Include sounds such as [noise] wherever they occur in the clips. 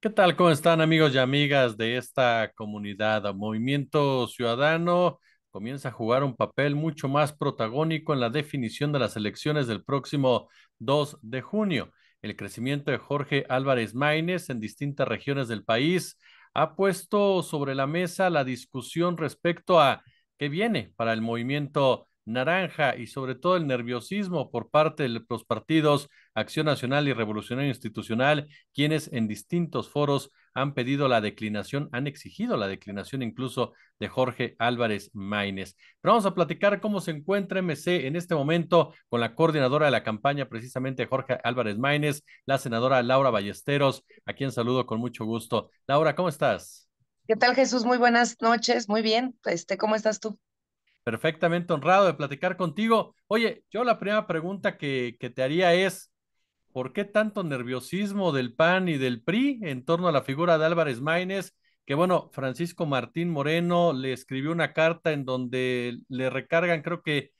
¿Qué tal? ¿Cómo están amigos y amigas de esta comunidad? Movimiento Ciudadano comienza a jugar un papel mucho más protagónico en la definición de las elecciones del próximo 2 de junio. El crecimiento de Jorge Álvarez Maínez en distintas regiones del país ha puesto sobre la mesa la discusión respecto a qué viene para el movimiento naranja y sobre todo el nerviosismo por parte de los partidos Acción Nacional y Revolucionario Institucional, quienes en distintos foros han pedido la declinación, han exigido la declinación incluso de Jorge Álvarez Maínez. Pero vamos a platicar cómo se encuentra MC en este momento con la coordinadora de la campaña, precisamente Jorge Álvarez Maínez, la senadora Laura Ballesteros, a quien saludo con mucho gusto. Laura, ¿cómo estás? ¿Qué tal, Jesús? Muy buenas noches, muy bien. Este, ¿Cómo estás tú? Perfectamente honrado de platicar contigo. Oye, yo la primera pregunta que, que te haría es, ¿por qué tanto nerviosismo del PAN y del PRI en torno a la figura de Álvarez Maínez? Que bueno, Francisco Martín Moreno le escribió una carta en donde le recargan, creo que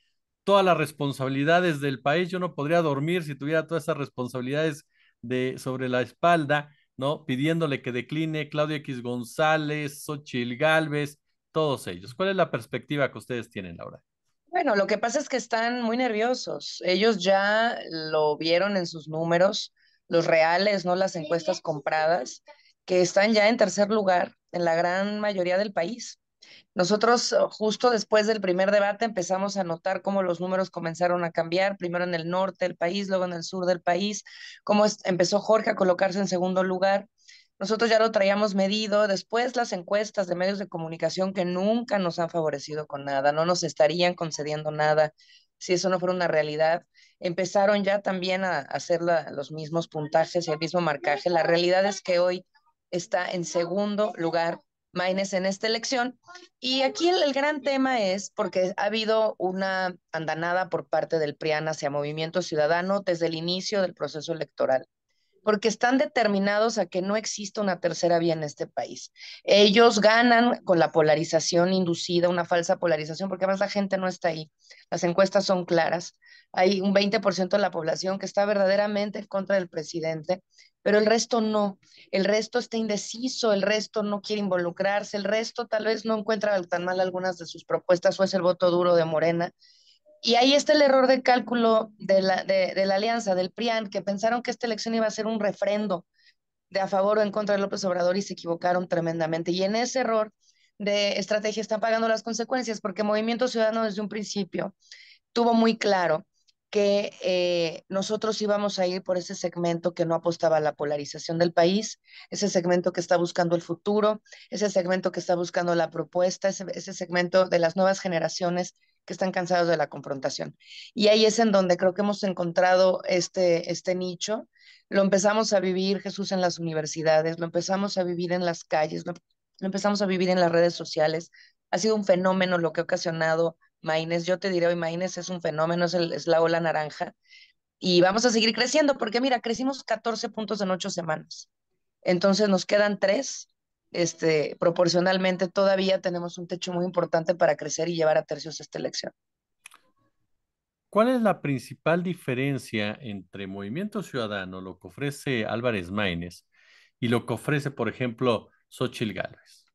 todas las responsabilidades del país. Yo no podría dormir si tuviera todas esas responsabilidades de, sobre la espalda, ¿no? Pidiéndole que decline Claudia X González, Xochil Gálvez, todos ellos. ¿Cuál es la perspectiva que ustedes tienen, ahora? Bueno, lo que pasa es que están muy nerviosos. Ellos ya lo vieron en sus números, los reales, no las encuestas compradas, que están ya en tercer lugar en la gran mayoría del país. Nosotros oh, justo después del primer debate empezamos a notar cómo los números comenzaron a cambiar, primero en el norte del país, luego en el sur del país, cómo empezó Jorge a colocarse en segundo lugar. Nosotros ya lo traíamos medido, después las encuestas de medios de comunicación que nunca nos han favorecido con nada, no nos estarían concediendo nada si eso no fuera una realidad, empezaron ya también a hacer los mismos puntajes y el mismo marcaje. La realidad es que hoy está en segundo lugar Maines en esta elección. Y aquí el, gran tema es porque ha habido una andanada por parte del PRI hacia Movimiento Ciudadano desde el inicio del proceso electoral porque están determinados a que no exista una tercera vía en este país. Ellos ganan con la polarización inducida, una falsa polarización, porque además la gente no está ahí. Las encuestas son claras. Hay un 20% de la población que está verdaderamente en contra del presidente, pero el resto no. El resto está indeciso, el resto no quiere involucrarse, el resto tal vez no encuentra tan mal algunas de sus propuestas o es el voto duro de Morena. Y ahí está el error de cálculo de la, de, alianza, del PRIAN, que pensaron que esta elección iba a ser un refrendo de a favor o en contra de López Obrador y se equivocaron tremendamente. Y en ese error de estrategia están pagando las consecuencias, porque Movimiento Ciudadano desde un principio tuvo muy claro que eh, nosotros íbamos a ir por ese segmento que no apostaba a la polarización del país, ese segmento que está buscando el futuro, ese segmento que está buscando la propuesta, ese, ese segmento de las nuevas generaciones que están cansados de la confrontación. Y ahí es en donde creo que hemos encontrado este, este nicho. Lo empezamos a vivir, Jesús, en las universidades, lo empezamos a vivir en las calles, lo, empezamos a vivir en las redes sociales. Ha sido un fenómeno lo que ha ocasionado Maines. Yo te diré hoy, Maines es un fenómeno, es, es la ola naranja. Y vamos a seguir creciendo, porque mira, crecimos 14 puntos en 8 semanas. Entonces nos quedan 3 este, proporcionalmente todavía tenemos un techo muy importante para crecer y llevar a tercios esta elección. ¿Cuál es la principal diferencia entre Movimiento Ciudadano, lo que ofrece Álvarez Maínez, y lo que ofrece, por ejemplo, Xochil Gálvez?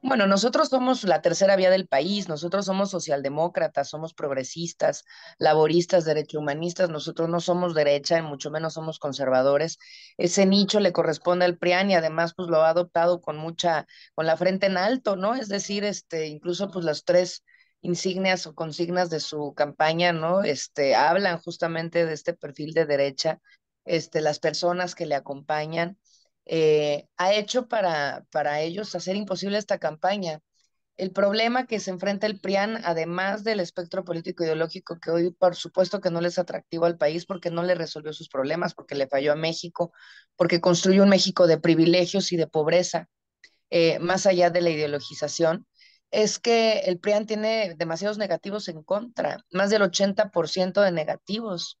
Bueno, nosotros somos la tercera vía del país, nosotros somos socialdemócratas, somos progresistas, laboristas, humanistas. nosotros no somos derecha y mucho menos somos conservadores. Ese nicho le corresponde al PRIAN y además pues lo ha adoptado con mucha, con la frente en alto, ¿no? Es decir, este, incluso pues las tres insignias o consignas de su campaña, ¿no? Este, hablan justamente de este perfil de derecha, este, las personas que le acompañan eh, ha hecho para, para ellos hacer imposible esta campaña. El problema que se enfrenta el PRIAN, además del espectro político ideológico, que hoy por supuesto que no les atractivo al país porque no le resolvió sus problemas, porque le falló a México, porque construyó un México de privilegios y de pobreza, eh, más allá de la ideologización, es que el PRIAN tiene demasiados negativos en contra, más del 80% de negativos.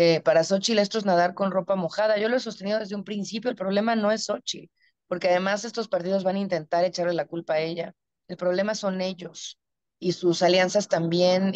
Eh, para Xochitl esto es nadar con ropa mojada. Yo lo he sostenido desde un principio, el problema no es Xochitl, porque además estos partidos van a intentar echarle la culpa a ella. El problema son ellos y sus alianzas también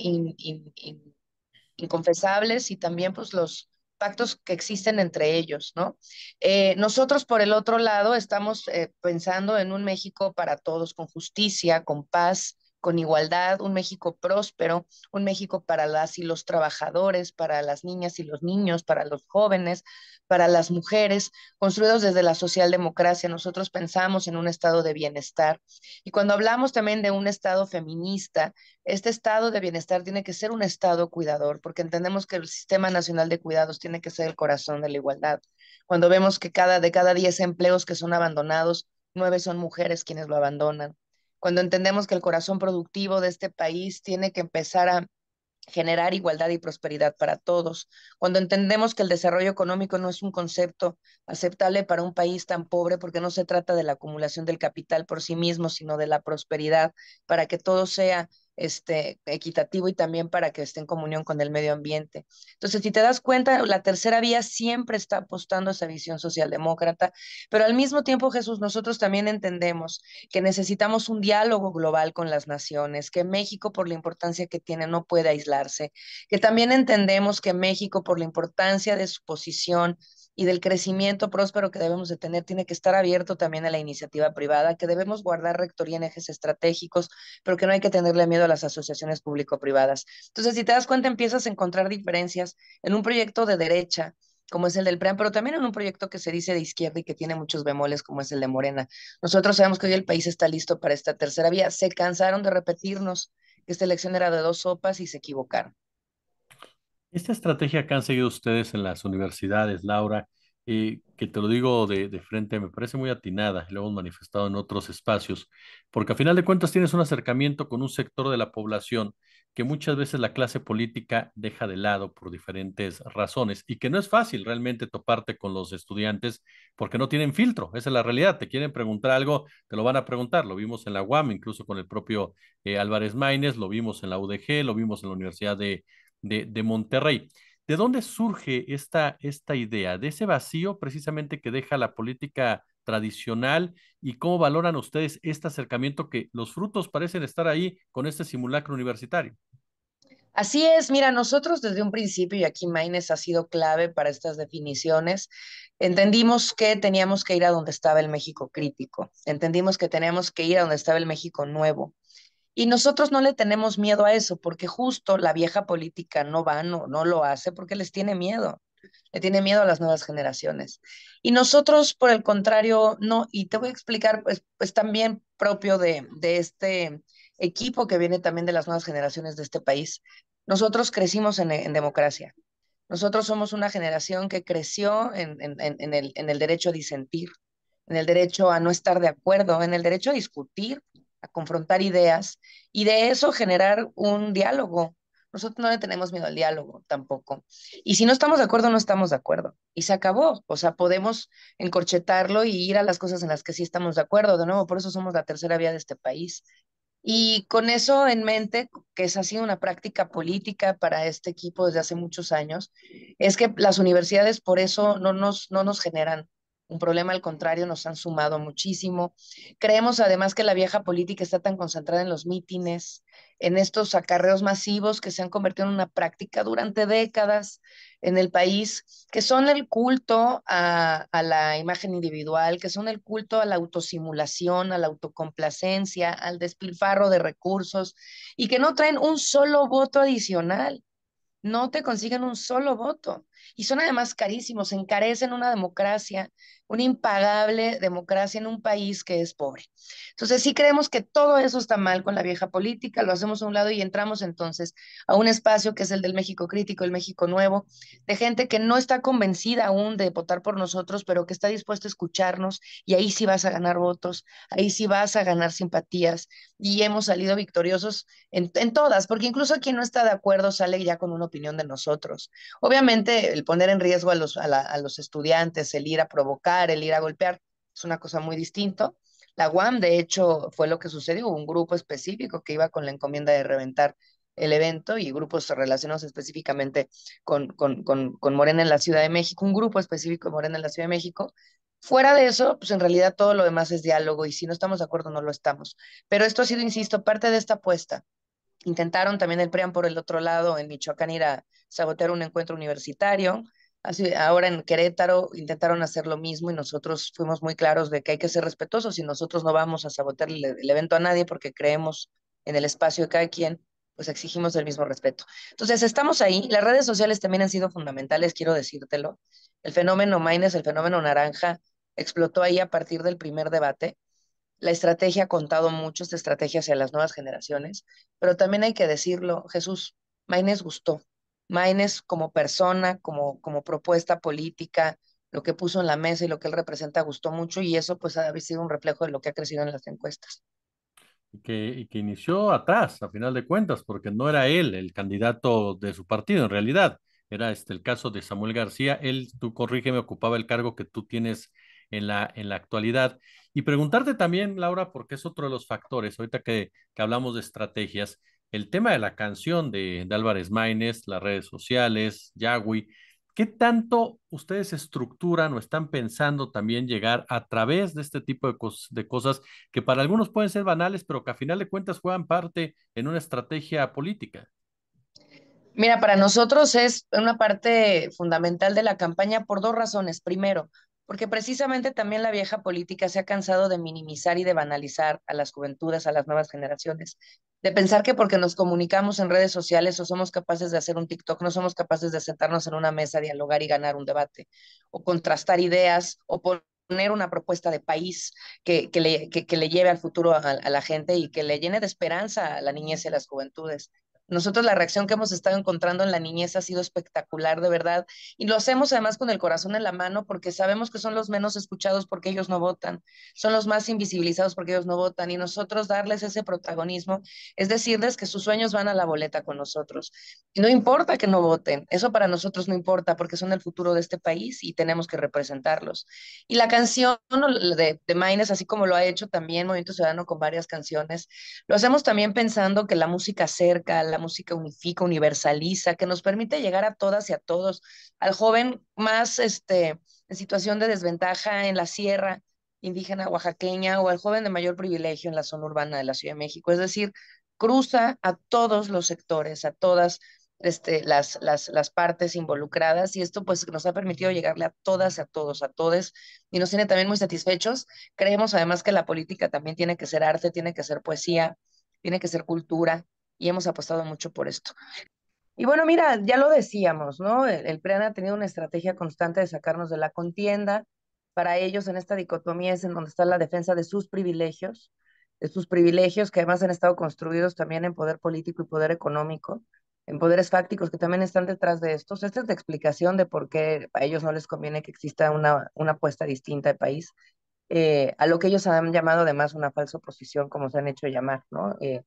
inconfesables y también pues los pactos que existen entre ellos, ¿no? Eh, nosotros, por el otro lado, estamos eh, pensando en un México para todos, con justicia, con paz, con igualdad, un México próspero, un México para las y los trabajadores, para las niñas y los niños, para los jóvenes, para las mujeres, construidos desde la socialdemocracia. Nosotros pensamos en un estado de bienestar. Y cuando hablamos también de un estado feminista, este estado de bienestar tiene que ser un estado cuidador, porque entendemos que el Sistema Nacional de Cuidados tiene que ser el corazón de la igualdad. Cuando vemos que cada, de cada 10 empleos que son abandonados, nueve son mujeres quienes lo abandonan cuando entendemos que el corazón productivo de este país tiene que empezar a generar igualdad y prosperidad para todos, cuando entendemos que el desarrollo económico no es un concepto aceptable para un país tan pobre porque no se trata de la acumulación del capital por sí mismo, sino de la prosperidad para que todo sea este, equitativo y también para que esté en comunión con el medio ambiente. Entonces, si te das cuenta, la tercera vía siempre está apostando a esa visión socialdemócrata, pero al mismo tiempo, Jesús, nosotros también entendemos que necesitamos un diálogo global con las naciones, que México, por la importancia que tiene, no puede aislarse, que también entendemos que México, por la importancia de su posición, y del crecimiento próspero que debemos de tener tiene que estar abierto también a la iniciativa privada, que debemos guardar rectoría en ejes estratégicos, pero que no hay que tenerle miedo a las asociaciones público-privadas. Entonces, si te das cuenta, empiezas a encontrar diferencias en un proyecto de derecha, como es el del PREAM, pero también en un proyecto que se dice de izquierda y que tiene muchos bemoles, como es el de Morena. Nosotros sabemos que hoy el país está listo para esta tercera vía. Se cansaron de repetirnos que esta elección era de dos sopas y se equivocaron. Esta estrategia que han seguido ustedes en las universidades, Laura, Y eh, que te lo digo de, frente, me parece muy atinada, lo hemos manifestado en otros espacios, porque a final de cuentas tienes un acercamiento con un sector de la población que muchas veces la clase política deja de lado por diferentes razones y que no es fácil realmente toparte con los estudiantes porque no tienen filtro, esa es la realidad, te quieren preguntar algo, te lo van a preguntar, lo vimos en la UAM, incluso con el propio eh, Álvarez Maínez, lo vimos en la UDG, lo vimos en la Universidad de, de, Monterrey. ¿De dónde surge esta, esta idea? ¿De ese vacío precisamente que deja la política tradicional? ¿Y cómo valoran ustedes este acercamiento que los frutos parecen estar ahí con este simulacro universitario? Así es, mira, nosotros desde un principio, y aquí Maines ha sido clave para estas definiciones, entendimos que teníamos que ir a donde estaba el México crítico, entendimos que teníamos que ir a donde estaba el México nuevo, y nosotros no le tenemos miedo a eso, porque justo la vieja política no va, no, no lo hace porque les tiene miedo, le tiene miedo a las nuevas generaciones. Y nosotros, por el contrario, no, y te voy a explicar, pues, pues también propio de, de este equipo que viene también de las nuevas generaciones de este país, nosotros crecimos en, democracia. Nosotros somos una generación que creció en, en, el, en el derecho a disentir, en el derecho a no estar de acuerdo, en el derecho a discutir, a confrontar ideas y de eso generar un diálogo. Nosotros no le tenemos miedo al diálogo tampoco. Y si no estamos de acuerdo, no estamos de acuerdo. Y se acabó. O sea, podemos encorchetarlo y ir a las cosas en las que sí estamos de acuerdo. De nuevo, por eso somos la tercera vía de este país. Y con eso en mente, que es así una práctica política para este equipo desde hace muchos años, es que las universidades por eso no nos, no nos generan un problema, al contrario, nos han sumado muchísimo. Creemos además que la vieja política está tan concentrada en los mítines, en estos acarreos masivos que se han convertido en una práctica durante décadas en el país, que son el culto a, la imagen individual, que son el culto a la autosimulación, a la autocomplacencia, al despilfarro de recursos y que no traen un solo voto adicional. No te consiguen un solo voto y son además carísimos, encarecen una democracia, una impagable democracia en un país que es pobre. Entonces, sí creemos que todo eso está mal con la vieja política, lo hacemos a un lado y entramos entonces a un espacio que es el del México crítico, el México nuevo, de gente que no está convencida aún de votar por nosotros, pero que está dispuesta a escucharnos y ahí sí vas a ganar votos, ahí sí vas a ganar simpatías y hemos salido victoriosos en, en todas, porque incluso quien no está de acuerdo sale ya con una opinión de nosotros. Obviamente el poner en riesgo a los, a, los estudiantes, el ir a provocar, el ir a golpear, es una cosa muy distinta. La UAM, de hecho, fue lo que sucedió, un grupo específico que iba con la encomienda de reventar el evento y grupos relacionados específicamente con, con, con Morena en la Ciudad de México, un grupo específico de Morena en la Ciudad de México, Fuera de eso, pues en realidad todo lo demás es diálogo y si no estamos de acuerdo, no lo estamos. Pero esto ha sido, insisto, parte de esta apuesta Intentaron también el prian por el otro lado en Michoacán ir a sabotear un encuentro universitario. Así, ahora en Querétaro intentaron hacer lo mismo y nosotros fuimos muy claros de que hay que ser respetuosos y nosotros no vamos a sabotear el, evento a nadie porque creemos en el espacio de cada quien, pues exigimos el mismo respeto. Entonces, estamos ahí. Las redes sociales también han sido fundamentales, quiero decírtelo. El fenómeno Maines, el fenómeno naranja, explotó ahí a partir del primer debate la estrategia ha contado mucho, esta estrategia hacia las nuevas generaciones, pero también hay que decirlo, Jesús, Maines gustó. Maines como persona, como, como propuesta política, lo que puso en la mesa y lo que él representa gustó mucho y eso pues ha sido un reflejo de lo que ha crecido en las encuestas. Y que, que inició atrás, a final de cuentas, porque no era él el candidato de su partido en realidad, era este el caso de Samuel García, él, tú corrígeme, ocupaba el cargo que tú tienes en la, en la actualidad y preguntarte también, Laura, porque es otro de los factores, ahorita que, hablamos de estrategias, el tema de la canción de, Álvarez Maínez, las redes sociales, Yagüi, ¿qué tanto ustedes estructuran o están pensando también llegar a través de este tipo de, de cosas que para algunos pueden ser banales, pero que a final de cuentas juegan parte en una estrategia política? Mira, para nosotros es una parte fundamental de la campaña por dos razones. Primero, porque precisamente también la vieja política se ha cansado de minimizar y de banalizar a las juventudes, a las nuevas generaciones, de pensar que porque nos comunicamos en redes sociales o somos capaces de hacer un TikTok, no somos capaces de sentarnos en una mesa, dialogar y ganar un debate, o contrastar ideas, o poner una propuesta de país que, le, lleve al futuro a, a la gente y que le llene de esperanza a la niñez y a las juventudes. Nosotros la reacción que hemos estado encontrando en la niñez ha sido espectacular, de verdad. Y lo hacemos además con el corazón en la mano porque sabemos que son los menos escuchados porque ellos no votan, son los más invisibilizados porque ellos no votan. Y nosotros darles ese protagonismo es decirles que sus sueños van a la boleta con nosotros. Y no importa que no voten, eso para nosotros no importa porque son el futuro de este país y tenemos que representarlos. Y la canción de, de Maines, así como lo ha hecho también Movimiento Ciudadano con varias canciones, lo hacemos también pensando que la música acerca, la música unifica, universaliza, que nos permite llegar a todas y a todos, al joven más este, en situación de desventaja en la sierra indígena oaxaqueña o al joven de mayor privilegio en la zona urbana de la Ciudad de México. Es decir, cruza a todos los sectores, a todas este, las, las, las, partes involucradas y esto pues nos ha permitido llegarle a todas, a todos, a todos y nos tiene también muy satisfechos. Creemos además que la política también tiene que ser arte, tiene que ser poesía, tiene que ser cultura, y hemos apostado mucho por esto. Y bueno, mira, ya lo decíamos, ¿no? El, el ha tenido una estrategia constante de sacarnos de la contienda. Para ellos, en esta dicotomía es en donde está la defensa de sus privilegios, de sus privilegios que además han estado construidos también en poder político y poder económico, en poderes fácticos que también están detrás de estos. Esta es la explicación de por qué a ellos no les conviene que exista una, una apuesta distinta de país, eh, a lo que ellos han llamado además una falsa oposición, como se han hecho llamar, ¿no? Eh,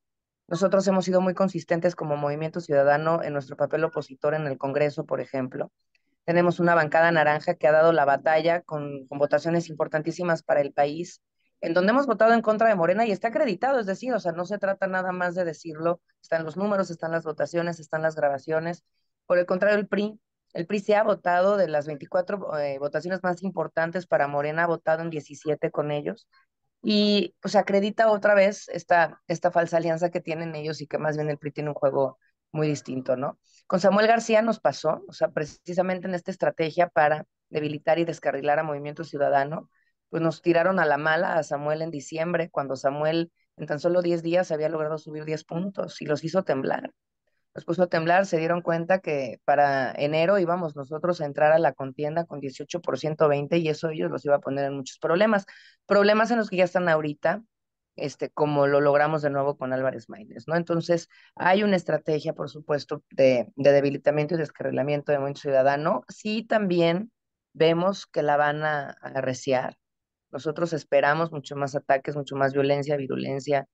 nosotros hemos sido muy consistentes como movimiento ciudadano en nuestro papel opositor en el Congreso, por ejemplo. Tenemos una bancada naranja que ha dado la batalla con, con votaciones importantísimas para el país, en donde hemos votado en contra de Morena y está acreditado, es decir, o sea, no se trata nada más de decirlo, están los números, están las votaciones, están las grabaciones. Por el contrario, el PRI, el PRI se ha votado de las 24 eh, votaciones más importantes para Morena, ha votado en 17 con ellos. Y se pues, acredita otra vez esta, esta falsa alianza que tienen ellos y que más bien el PRI tiene un juego muy distinto, ¿no? Con Samuel García nos pasó, o sea, precisamente en esta estrategia para debilitar y descarrilar a Movimiento Ciudadano, pues nos tiraron a la mala a Samuel en diciembre, cuando Samuel en tan solo 10 días había logrado subir 10 puntos y los hizo temblar nos puso a temblar, se dieron cuenta que para enero íbamos nosotros a entrar a la contienda con 18% 20 y eso ellos los iba a poner en muchos problemas, problemas en los que ya están ahorita, este, como lo logramos de nuevo con Álvarez Maínez, ¿no? Entonces, hay una estrategia, por supuesto, de, debilitamiento y descarrilamiento de Movimiento Ciudadano. Sí, también vemos que la van a, a arreciar. Nosotros esperamos mucho más ataques, mucho más violencia, virulencia,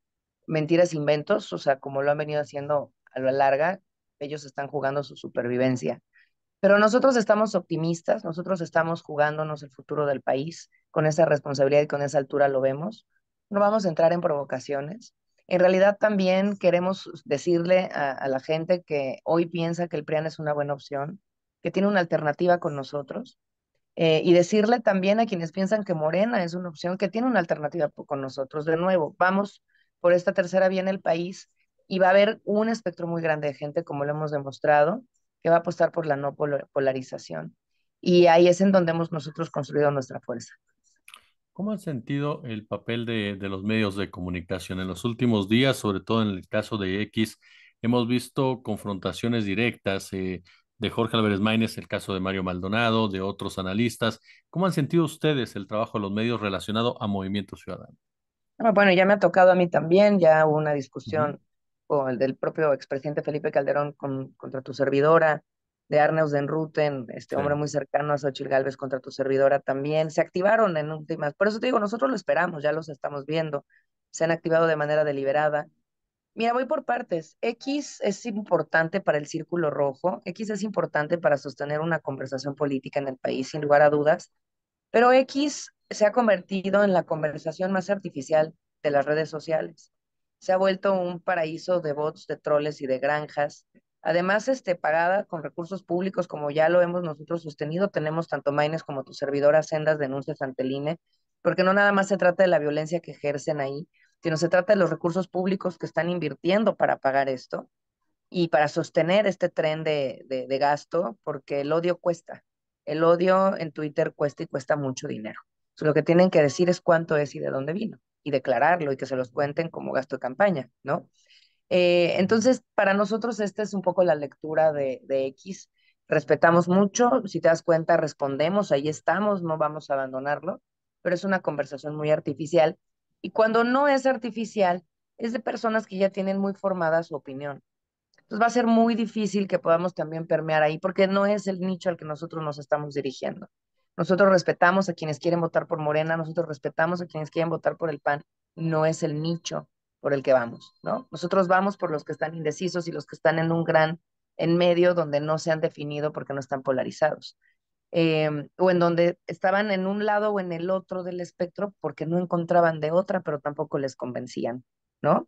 mentiras, inventos, o sea, como lo han venido haciendo a lo largo, ellos están jugando su supervivencia. Pero nosotros estamos optimistas, nosotros estamos jugándonos el futuro del país con esa responsabilidad y con esa altura lo vemos. No vamos a entrar en provocaciones. En realidad también queremos decirle a, la gente que hoy piensa que el PRIAN es una buena opción, que tiene una alternativa con nosotros, eh, y decirle también a quienes piensan que Morena es una opción, que tiene una alternativa con nosotros. De nuevo, vamos por esta tercera vía en el país y va a haber un espectro muy grande de gente, como lo hemos demostrado, que va a apostar por la no polarización. Y ahí es en donde hemos nosotros construido nuestra fuerza. ¿Cómo han sentido el papel de, los medios de comunicación en los últimos días, sobre todo en el caso de X? Hemos visto confrontaciones directas eh, de Jorge Álvarez Maínez, el caso de Mario Maldonado, de otros analistas. ¿Cómo han sentido ustedes el trabajo de los medios relacionado a Movimiento Ciudadano? Ah, bueno, ya me ha tocado a mí también, ya hubo una discusión el del propio expresidente Felipe Calderón contra tu servidora, de Arneus de Enruten, este hombre muy cercano a Xochitl Gálvez contra tu servidora también, se activaron en últimas. Por eso te digo, nosotros lo esperamos, ya los estamos viendo. Se han activado de manera deliberada. Mira, voy por partes. X es importante para el círculo rojo, X es importante para sostener una conversación política en el país, sin lugar a dudas, pero X se ha convertido en la conversación más artificial de las redes sociales se ha vuelto un paraíso de bots, de troles y de granjas. Además, este, pagada con recursos públicos, como ya lo hemos nosotros sostenido, tenemos tanto Maines como tu servidora sendas denuncias ante el e, porque no nada más se trata de la violencia que ejercen ahí, sino se trata de los recursos públicos que están invirtiendo para pagar esto y para sostener este tren de, gasto, porque el odio cuesta. El odio en Twitter cuesta y cuesta mucho dinero. lo que tienen que decir es cuánto es y de dónde vino y declararlo y que se los cuenten como gasto de campaña, ¿no? Eh, entonces, para nosotros esta es un poco la lectura de, de X. Respetamos mucho, si te das cuenta, respondemos, ahí estamos, no vamos a abandonarlo, pero es una conversación muy artificial. Y cuando no es artificial, es de personas que ya tienen muy formada su opinión. Entonces va a ser muy difícil que podamos también permear ahí, porque no es el nicho al que nosotros nos estamos dirigiendo. Nosotros respetamos a quienes quieren votar por Morena, nosotros respetamos a quienes quieren votar por el PAN. No es el nicho por el que vamos, ¿no? Nosotros vamos por los que están indecisos y los que están en un gran, en medio donde no se han definido porque no están polarizados. Em, o en donde estaban en un lado o en el otro del espectro porque no encontraban de otra, pero tampoco les convencían, ¿no?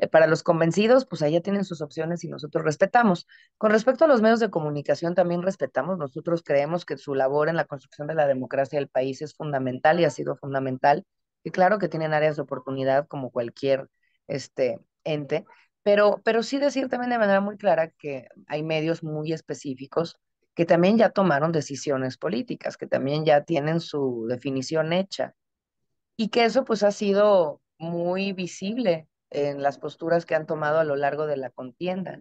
Eh, para los convencidos, pues allá tienen sus opciones y nosotros respetamos. Con respecto a los medios de comunicación, también respetamos. Nosotros creemos que su labor en la construcción de la democracia del país es fundamental y ha sido fundamental. Y claro que tienen áreas de oportunidad como cualquier este, ente, pero, pero sí decir también de manera muy clara que hay medios muy específicos que también ya tomaron decisiones políticas, que también ya tienen su definición hecha y que eso pues ha sido muy visible en las posturas que han tomado a lo largo de la contienda.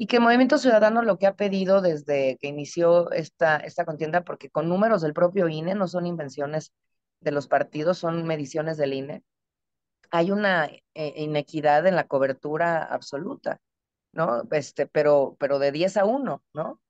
Y que Movimiento Ciudadano lo que ha pedido desde que inició esta, esta contienda, porque con números del propio INE, no son invenciones de los partidos, son mediciones del INE, hay una eh, inequidad en la cobertura absoluta, ¿no? Este, pero, pero de 10 a 1, ¿no?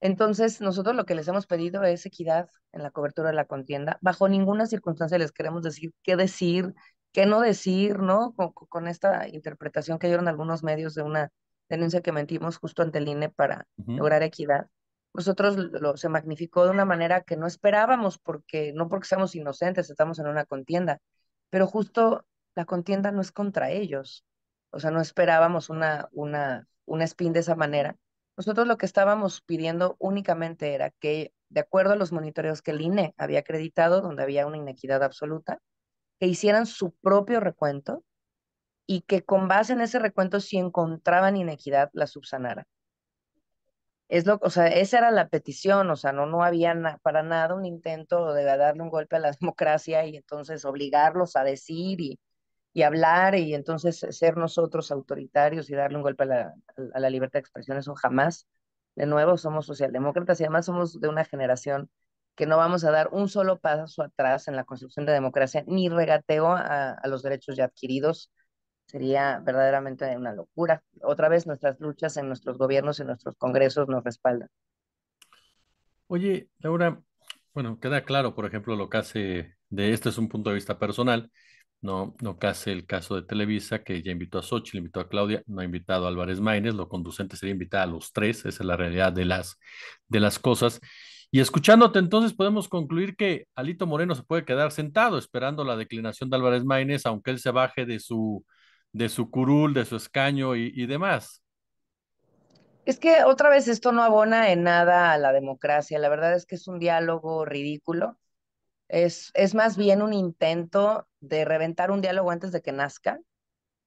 Entonces, nosotros lo que les hemos pedido es equidad en la cobertura de la contienda. Bajo ninguna circunstancia les queremos decir qué decir, qué no decir, ¿no? Con, esta interpretación que dieron algunos medios de una denuncia que mentimos justo ante el INE para lograr equidad. Nosotros pues lo, se magnificó de una manera que no esperábamos, porque no porque seamos inocentes, estamos en una contienda, pero justo la contienda no es contra ellos. O sea, no esperábamos una, una, una spin de esa manera. Nosotros lo que estábamos pidiendo únicamente era que, de acuerdo a los monitoreos que el INE había acreditado, donde había una inequidad absoluta, hicieran su propio recuento y que con base en ese recuento, si encontraban inequidad, la subsanara. Es lo, o sea, esa era la petición, o sea, no, no había para nada un intento de darle un golpe a la [laughs] democracia y entonces obligarlos a decir y, hablar y entonces ser nosotros autoritarios y darle un golpe a la, a la libertad de expresión, eso jamás. De nuevo, somos socialdemócratas y además somos de una generación que no vamos a dar un solo paso atrás en la construcción de democracia ni regateo a, a los derechos ya adquiridos. Sería verdaderamente una locura. Otra vez nuestras luchas en nuestros gobiernos y nuestros congresos nos respaldan. Oye, Laura, bueno, queda claro, por ejemplo, lo que hace, de este es un punto de vista personal, no, no que hace el caso de Televisa, que ya invitó a Sochi, invitó a Claudia, no ha invitado a Álvarez Maínez, lo conducente sería invitar a los tres, esa es la realidad de las, de las cosas. Y escuchándote entonces podemos concluir que Alito Moreno se puede quedar sentado esperando la declinación de Álvarez Maínez, aunque él se baje de su, de su curul, de su escaño y, demás. Es que otra vez esto no abona en nada a la democracia. La verdad es que es un diálogo ridículo. Es, es más bien un intento de reventar un diálogo antes de que nazca,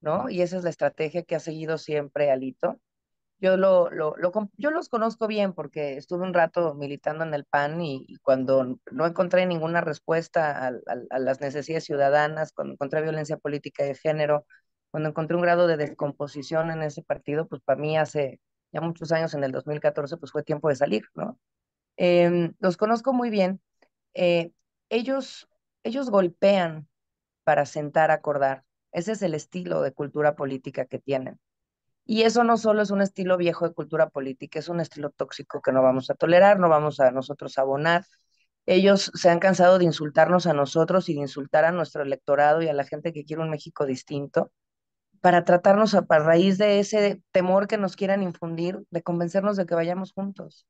¿no? Y esa es la estrategia que ha seguido siempre Alito yo, lo, lo, lo, yo los conozco bien porque estuve un rato militando en el PAN y, cuando no encontré ninguna respuesta a, las necesidades ciudadanas, cuando encontré violencia política de género, cuando encontré un grado de descomposición en ese partido, pues para mí hace ya muchos años, en el 2014, pues fue tiempo de salir, ¿no? Em, los conozco muy bien. Eh, ellos, ellos golpean para sentar a acordar. Ese es el estilo de cultura política que tienen. Y eso no solo es un estilo viejo de cultura política, es un estilo tóxico que no vamos a tolerar, no vamos a nosotros abonar. Ellos se han cansado de insultarnos a nosotros y de insultar a nuestro electorado y a la gente que quiere un México distinto para tratarnos a, raíz de ese temor que nos quieran infundir, de convencernos de que vayamos juntos.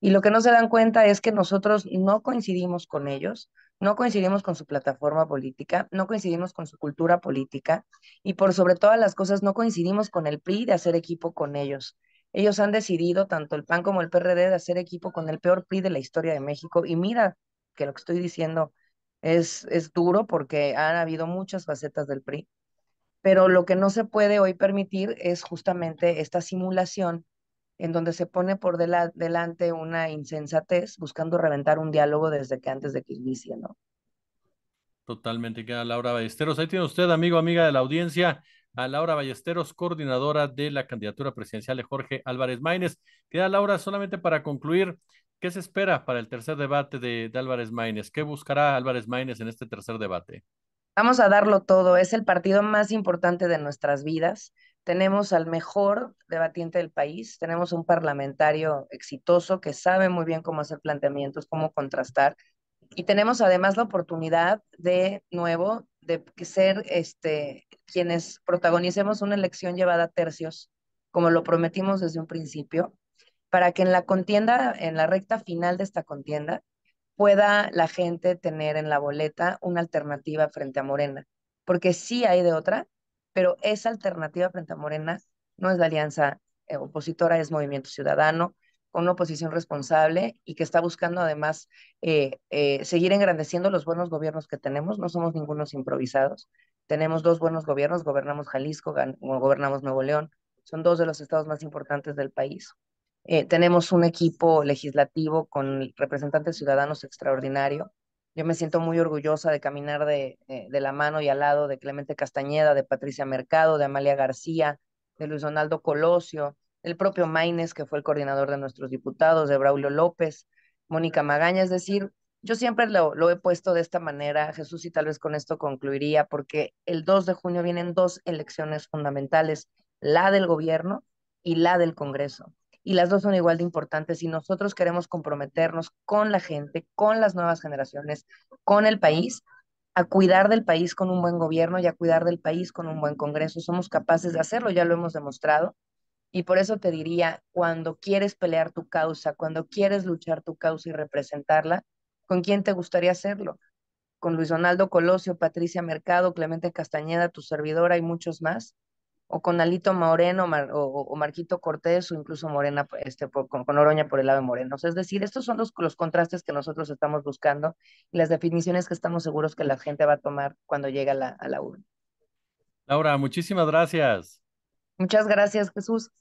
Y lo que no se dan cuenta es que nosotros no coincidimos con ellos, no coincidimos con su plataforma política, no coincidimos con su cultura política y por sobre todas las cosas no coincidimos con el PRI de hacer equipo con ellos. Ellos han decidido, tanto el PAN como el PRD, de hacer equipo con el peor PRI de la historia de México. Y mira que lo que estoy diciendo es, es duro porque han habido muchas facetas del PRI, pero lo que no se puede hoy permitir es justamente esta simulación en donde se pone por delante una insensatez buscando reventar un diálogo desde que antes de que inicie, ¿no? Totalmente, queda Laura Ballesteros. Ahí tiene usted, amigo, amiga de la audiencia, a Laura Ballesteros, coordinadora de la candidatura presidencial de Jorge Álvarez Maínez. Queda Laura, solamente para concluir, ¿qué se espera para el tercer debate de, de Álvarez Maínez? ¿Qué buscará Álvarez Maínez en este tercer debate? Vamos a darlo todo. Es el partido más importante de nuestras vidas tenemos al mejor debatiente del país, tenemos un parlamentario exitoso que sabe muy bien cómo hacer planteamientos, cómo contrastar, y tenemos además la oportunidad de nuevo de ser este, quienes protagonicemos una elección llevada a tercios, como lo prometimos desde un principio, para que en la contienda, en la recta final de esta contienda, pueda la gente tener en la boleta una alternativa frente a Morena, porque sí hay de otra, pero esa alternativa frente a Morena no es la alianza eh, opositora, es Movimiento Ciudadano, con una oposición responsable y que está buscando además eh, eh, seguir engrandeciendo los buenos gobiernos que tenemos. No somos ningunos improvisados. Tenemos dos buenos gobiernos, gobernamos Jalisco, gobernamos Nuevo León, son dos de los estados más importantes del país. tenemos un equipo legislativo con representantes ciudadanos extraordinarios, yo me siento muy orgullosa de caminar de, eh, de, la mano y al lado de Clemente Castañeda, de Patricia Mercado, de Amalia García, de Luis Donaldo Colosio, el propio Maines, que fue el coordinador de nuestros diputados, de Braulio López, Mónica Magaña. Es decir, yo siempre lo, lo he puesto de esta manera, Jesús, y tal vez con esto concluiría, porque el 2 de junio vienen dos elecciones fundamentales, la del gobierno y la del Congreso y las dos son igual de importantes y nosotros queremos comprometernos con la gente, con las nuevas generaciones, con el país, a cuidar del país con un buen gobierno y a cuidar del país con un buen Congreso. Somos capaces de hacerlo, ya lo hemos demostrado. Y por eso te diría, cuando quieres pelear tu causa, cuando quieres luchar tu causa y representarla, ¿con quién te gustaría hacerlo? Con Luis Donaldo Colosio, Patricia Mercado, Clemente Castañeda, tu servidora y muchos más o con Alito Moreno o, Marquito Cortés o incluso Morena pues, este, con, Oroña por el lado de Moreno. Es decir, estos son los, los contrastes que nosotros estamos buscando y las definiciones que estamos seguros que la gente va a tomar cuando llega la, a la urna. Laura, muchísimas gracias. Muchas gracias, Jesús.